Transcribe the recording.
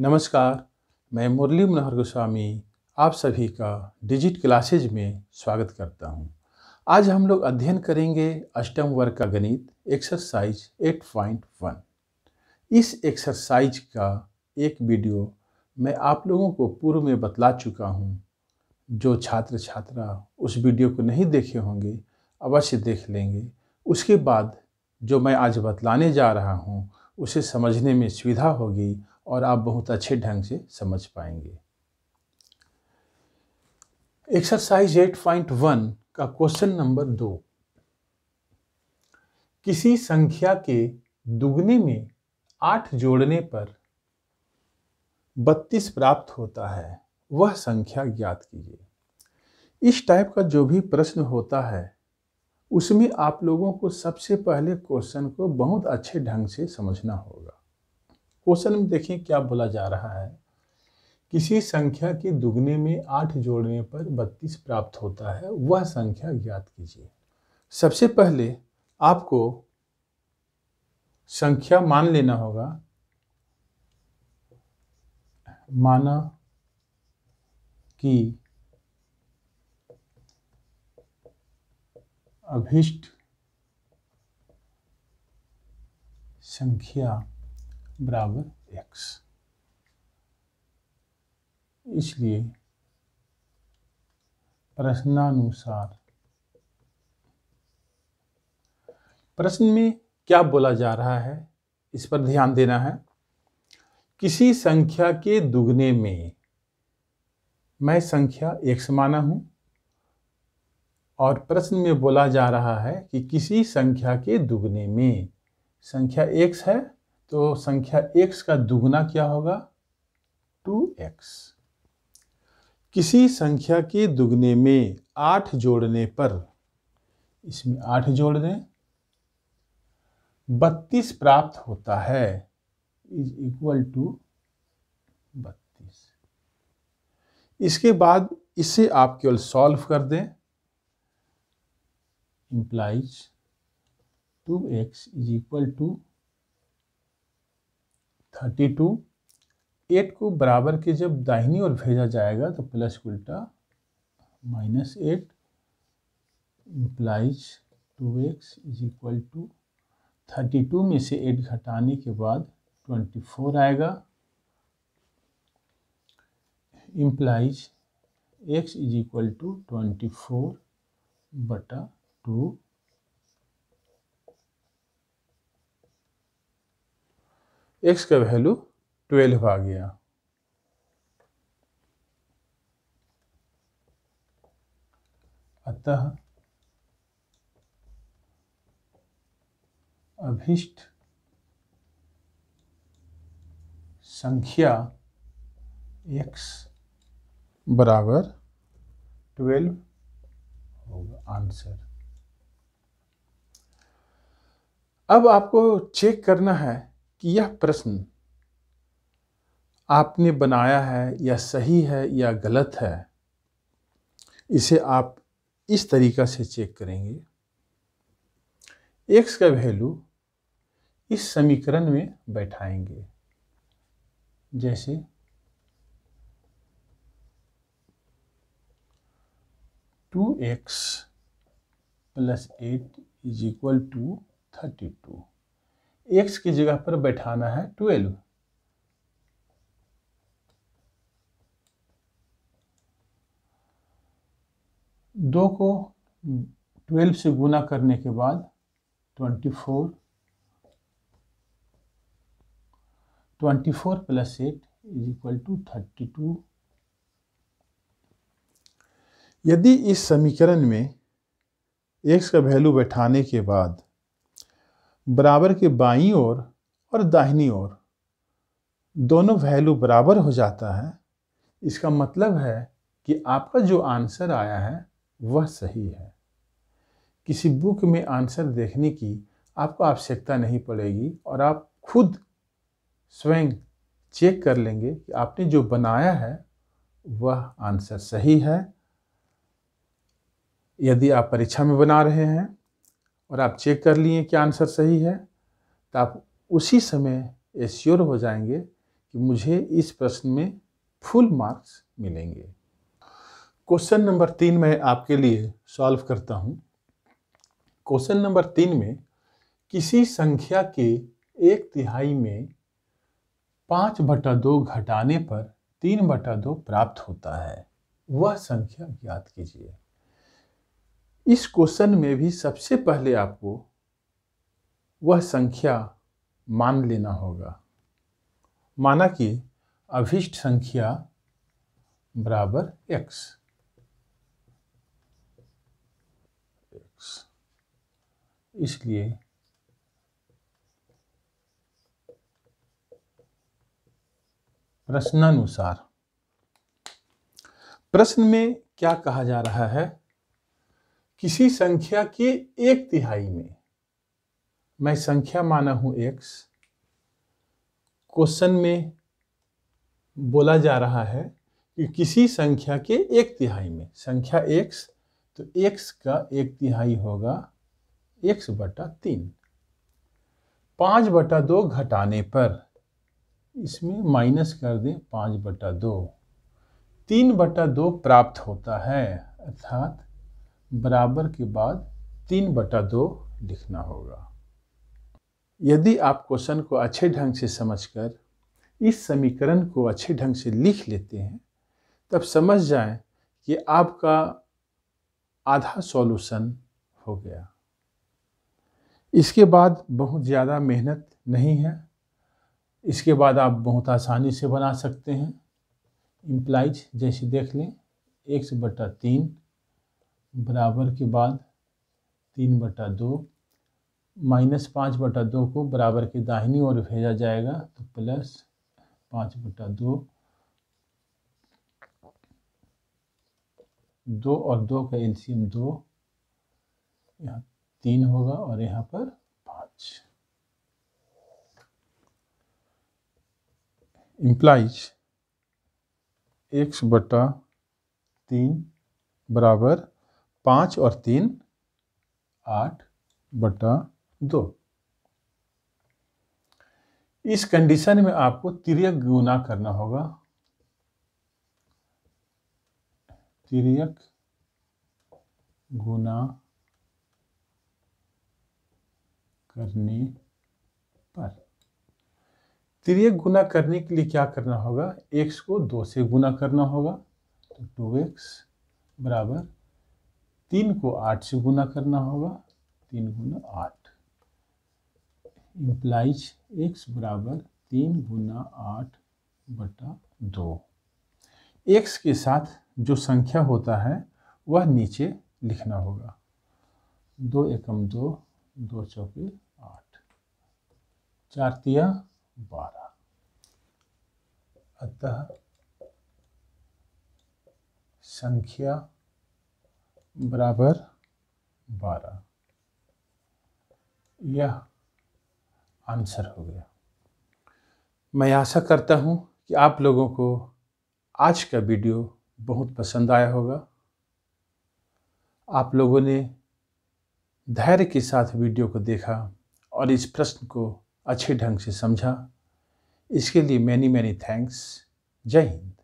नमस्कार मैं मुरली मनोहर गोस्वामी आप सभी का डिजिट क्लासेज में स्वागत करता हूं। आज हम लोग अध्ययन करेंगे अष्टम वर्ग का गणित एक्सरसाइज 8.1। इस एक्सरसाइज का एक वीडियो मैं आप लोगों को पूर्व में बतला चुका हूं। जो छात्र छात्रा उस वीडियो को नहीं देखे होंगे अवश्य देख लेंगे उसके बाद जो मैं आज बतलाने जा रहा हूँ उसे समझने में सुविधा होगी और आप बहुत अच्छे ढंग से समझ पाएंगे एक्सरसाइज एट पॉइंट वन का क्वेश्चन नंबर दो किसी संख्या के दुगने में आठ जोड़ने पर बत्तीस प्राप्त होता है वह संख्या ज्ञात कीजिए इस टाइप का जो भी प्रश्न होता है उसमें आप लोगों को सबसे पहले क्वेश्चन को बहुत अच्छे ढंग से समझना होगा क्वेश्चन में देखें क्या बोला जा रहा है किसी संख्या के दुगने में आठ जोड़ने पर बत्तीस प्राप्त होता है वह संख्या ज्ञात कीजिए सबसे पहले आपको संख्या मान लेना होगा माना कि अभिष्ट संख्या बराबर एक्स इसलिए प्रश्नानुसार प्रश्न में क्या बोला जा रहा है इस पर ध्यान देना है किसी संख्या के दुगने में मैं संख्या एक माना हूं और प्रश्न में बोला जा रहा है कि किसी संख्या के दुगने में संख्या एक है तो संख्या x का दुगुना क्या होगा 2x किसी संख्या के दुगने में आठ जोड़ने पर इसमें आठ जोड़ दें बत्तीस प्राप्त होता है इज इक्वल टू बत्तीस इसके बाद इसे आप केवल सॉल्व कर दें two X is equal to thirty two eight को बराबर के जब दाहिनी ओर भेजा जाएगा तो प्लस उल्टा minus eight implies two X is equal to thirty two में से एट घटाने के बाद ट्वेंटी फोर आएगा implies X is equal to twenty four बटा टू एक्स का वैल्यू ट्वेल्व आ गया अतः अभिष्ट संख्या x बराबर ट्वेल्व होगा आंसर अब आपको चेक करना है कि यह प्रश्न आपने बनाया है या सही है या गलत है इसे आप इस तरीक़ा से चेक करेंगे एक्स का वैल्यू इस समीकरण में बैठाएंगे जैसे two X plus eight is equal to thirty two X की जगह पर बैठाना है ट्वेल्व दो को ट्वेल्व से गुना करने के बाद twenty four twenty four plus eight is equal to thirty two यदि इस समीकरण में एक्स का वैल्यू बैठाने के बाद बराबर के बाई ओर और, और दाहिनी ओर दोनों वैल्यू बराबर हो जाता है इसका मतलब है कि आपका जो आंसर आया है वह सही है किसी बुक में आंसर देखने की आपको आवश्यकता नहीं पड़ेगी और आप खुद स्वयं चेक कर लेंगे कि आपने जो बनाया है वह आंसर सही है यदि आप परीक्षा में बना रहे हैं और आप चेक कर लिए कि आंसर सही है तो आप उसी समय एश्योर हो जाएंगे कि मुझे इस प्रश्न में फुल मार्क्स मिलेंगे क्वेश्चन नंबर तीन मैं आपके लिए सॉल्व करता हूँ क्वेश्चन नंबर तीन में किसी संख्या के एक तिहाई में पाँच बटा दो घटाने पर तीन बटा दो प्राप्त होता है वह संख्या ज्ञात कीजिए इस क्वेश्चन में भी सबसे पहले आपको वह संख्या मान लेना होगा माना कि अभिष्ट संख्या बराबर x इसलिए प्रश्नानुसार प्रश्न में क्या कहा जा रहा है किसी संख्या के एक तिहाई में मैं संख्या माना हूं एक्स क्वेश्चन में बोला जा रहा है कि किसी संख्या के एक तिहाई में संख्या एक्स तो एक्स का एक तिहाई होगा एक्स बटा तीन पाँच बटा दो घटाने पर इसमें माइनस कर दें पाँच बटा दो तीन बटा दो प्राप्त होता है अर्थात बराबर के बाद तीन बटा दो लिखना होगा यदि आप क्वेश्चन को अच्छे ढंग से समझकर इस समीकरण को अच्छे ढंग से लिख लेते हैं तब समझ जाएं कि आपका आधा सॉल्यूशन हो गया इसके बाद बहुत ज़्यादा मेहनत नहीं है इसके बाद आप बहुत आसानी से बना सकते हैं इम्प्लाइज जैसे देख लें एक से बटा तीन बराबर के बाद तीन बटा दो माइनस पाँच बटा दो को बराबर के दाहिनी ओर भेजा जाएगा तो प्लस पाँच बटा दो दो और दो का एलसीएम दो यहाँ तीन होगा और यहाँ पर पाँच इम्प्लाइज एक्स बटा तीन बराबर पाँच और तीन आठ बटा दो इस कंडीशन में आपको तिरक गुना करना होगा तिरक गुना करने पर तिरक गुना करने के लिए क्या करना होगा एक्स को दो से गुना करना होगा तो टू एक्स बराबर तीन को आठ से गुना करना होगा तीन गुना आठ इम्प्लाइज एक्स बराबर तीन गुना आठ बटा दो एक्स के साथ जो संख्या होता है वह नीचे लिखना होगा दो एकम दो दो चौके आठ चार तिया बारह अतः संख्या बराबर बारह यह आंसर हो गया मैं आशा करता हूँ कि आप लोगों को आज का वीडियो बहुत पसंद आया होगा आप लोगों ने धैर्य के साथ वीडियो को देखा और इस प्रश्न को अच्छे ढंग से समझा इसके लिए मैनी मैनी थैंक्स जय हिंद